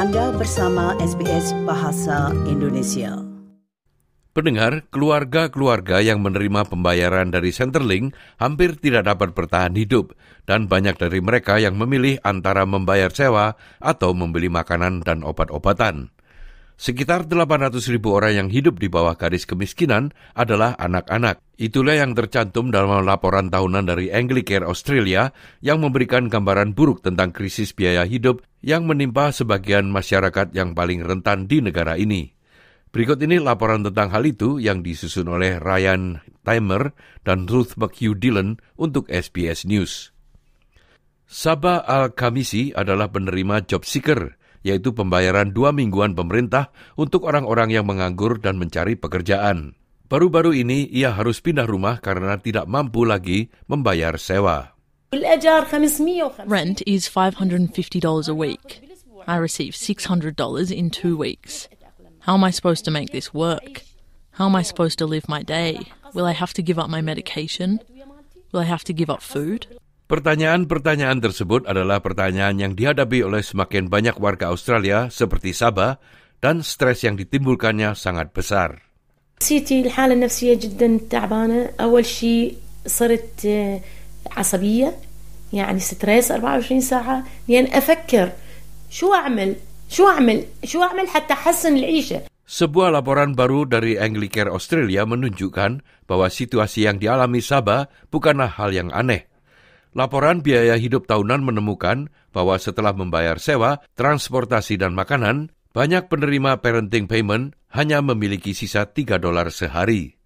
Anda bersama SBS Bahasa Indonesia. Pendengar, keluarga-keluarga yang menerima pembayaran dari Centerlink hampir tidak dapat bertahan hidup dan banyak dari mereka yang memilih antara membayar sewa atau membeli makanan dan obat-obatan. Sekitar 800 ribu orang yang hidup di bawah garis kemiskinan adalah anak-anak. Itulah yang tercantum dalam laporan tahunan dari Anglicare Australia yang memberikan gambaran buruk tentang krisis biaya hidup yang menimpa sebagian masyarakat yang paling rentan di negara ini. Berikut ini laporan tentang hal itu yang disusun oleh Ryan Timer dan Ruth McHugh Dillon untuk SBS News. Sabah Al-Kamisi adalah penerima job seeker – yaitu pembayaran dua mingguan pemerintah untuk orang-orang yang menganggur dan mencari pekerjaan. Baru-baru ini ia harus pindah rumah karena tidak mampu lagi membayar sewa. Rent is $550 a week. I receive $600 in two weeks. How am I supposed to make this work? How am I supposed to live my day? Will I have to give up my medication? Will I have to give up food? Pertanyaan-pertanyaan tersebut adalah pertanyaan yang dihadapi oleh semakin banyak warga Australia seperti Sabah dan stres yang ditimbulkannya sangat besar. نفسيتي الحالة النفسية جدا تعبانة أول شيء صرت عصبية يعني ستريس 24 ساعة لأن يعني أفكر شو أعمل شو أعمل شو أعمل حتى أحسن العيشة Sebuah laporan baru dari Anglicare Australia menunjukkan bahwa situasi yang dialami Sabah bukanlah hal yang aneh laporan biaya hidup tahunan menemukan bahwa setelah membayar sewa, transportasi dan makanan, banyak penerima parenting payment hanya memiliki sisa 3 dolar sehari.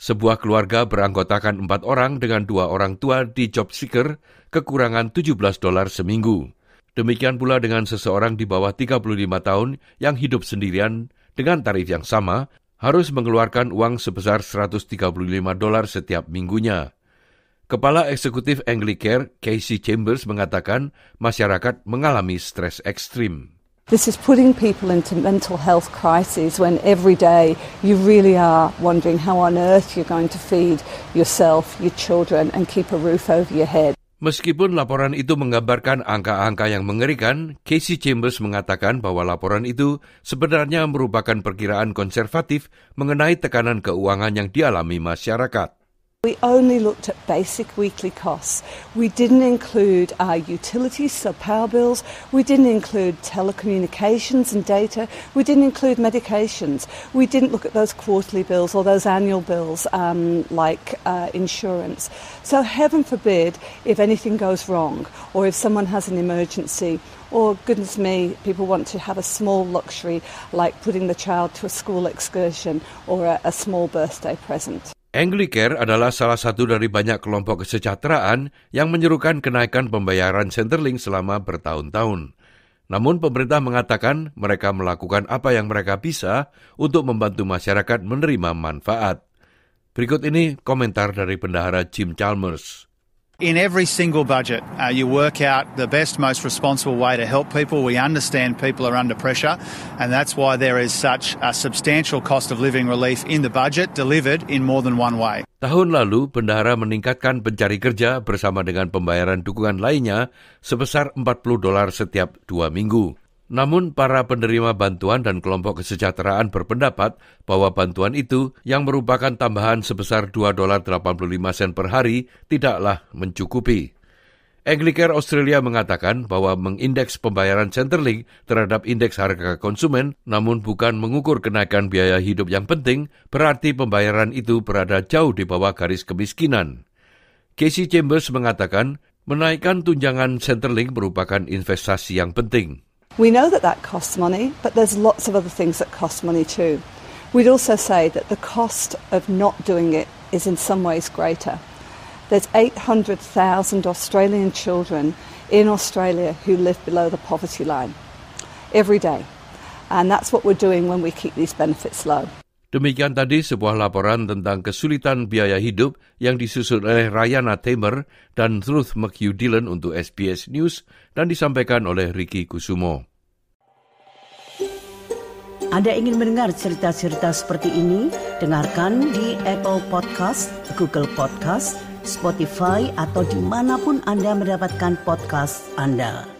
Sebuah keluarga beranggotakan empat orang dengan dua orang tua di job seeker kekurangan 17 dolar seminggu. Demikian pula dengan seseorang di bawah 35 tahun yang hidup sendirian dengan tarif yang sama harus mengeluarkan uang sebesar 135 dolar setiap minggunya. Kepala Eksekutif Anglicare Casey Chambers mengatakan masyarakat mengalami stres ekstrim. This is putting people into mental health crises when every day you really are wondering how on earth you're going to feed yourself, your children and keep a roof over your head. Meskipun laporan itu menggambarkan angka-angka yang mengerikan, Casey Chambers mengatakan bahwa laporan itu sebenarnya merupakan perkiraan konservatif mengenai tekanan keuangan yang dialami masyarakat. We only looked at basic weekly costs. We didn't include our utilities, so power bills. We didn't include telecommunications and data. We didn't include medications. We didn't look at those quarterly bills or those annual bills um, like uh, insurance. So, heaven forbid if anything goes wrong or if someone has an emergency or goodness me, people want to have a small luxury like putting the child to a school excursion or a, a small birthday present. anglicare adalah salah satu dari banyak kelompok kesejahteraan yang menyerukan kenaikan pembayaran centerlink selama bertahun tahun namun pemerintah mengatakan mereka melakukan apa yang mereka bisa untuk membantu masyarakat menerima manfaat. Berikut ini komentar dari bendahara Jim Chalmers. In every single budget, uh, you work out the best, most responsible way to help people. We understand people are under pressure, and that's why there is such a substantial cost of living relief in the budget delivered in more than one way. Tahun lalu, bendahara meningkatkan pencari kerja bersama dengan pembayaran dukungan lainnya sebesar 40 dolar setiap dua minggu. namun para penerima bantuan dan kelompok kesejahteraan berpendapat bahwa bantuan itu yang merupakan tambahan sebesar dolar 2,85 sen per hari tidaklah mencukupi. Anglicare Australia mengatakan bahwa mengindeks pembayaran Centrelink terhadap indeks harga konsumen namun bukan mengukur kenaikan biaya hidup yang penting berarti pembayaran itu berada jauh di bawah garis kemiskinan. Casey Chambers mengatakan menaikkan tunjangan Centrelink merupakan investasi yang penting. We know that that costs money, but there's lots of other things that cost money too. We'd also say that the cost of not doing it is in some ways greater. There's 800,000 Australian children in Australia who live below the poverty line every day. And that's what we're doing when we keep these benefits low. Demikian tadi sebuah laporan tentang kesulitan biaya hidup yang disusun oleh Rayana Tamer dan Ruth McHugh Dillon untuk SBS News dan disampaikan oleh Ricky Kusumo. Anda ingin mendengar cerita-cerita seperti ini? Dengarkan di Apple Podcast, Google Podcast, Spotify, atau dimanapun Anda mendapatkan podcast Anda.